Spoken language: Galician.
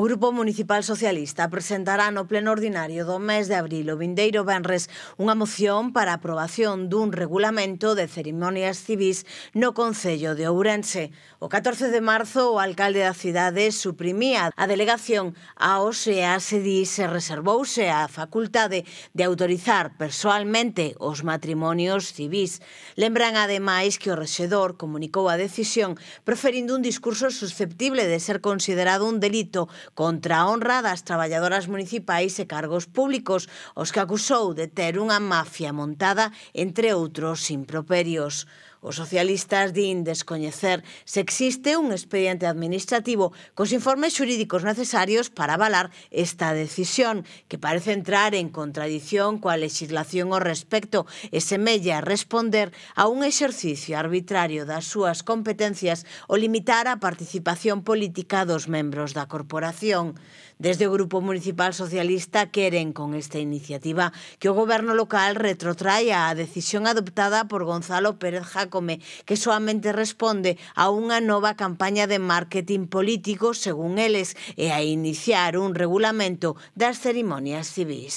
O Grupo Municipal Socialista presentará no pleno ordinario do mes de abril o vindeiro Benres unha moción para a aprobación dun regulamento de cerimonias civís no Concello de Ourense. O 14 de marzo o alcalde da cidade suprimía a delegación a e a SEDI se reservouse a facultade de autorizar persoalmente os matrimonios civís. Lembran ademais que o rexedor comunicou a decisión preferindo un discurso susceptible de ser considerado un delito contra a honra das traballadoras municipais e cargos públicos, os que acusou de ter unha mafia montada, entre outros improperios. Os socialistas din descoñecer se existe un expediente administrativo cos informes xurídicos necesarios para avalar esta decisión, que parece entrar en contradición coa legislación ao respecto e semella responder a un exercicio arbitrario das súas competencias o limitar a participación política dos membros da corporación. Desde o Grupo Municipal Socialista queren con esta iniciativa que o goberno local retrotraia a decisión adoptada por Gonzalo Pérez Jacob Jacome, que soamente responde a unha nova campaña de marketing político, según eles, e a iniciar un regulamento das cerimonias civís.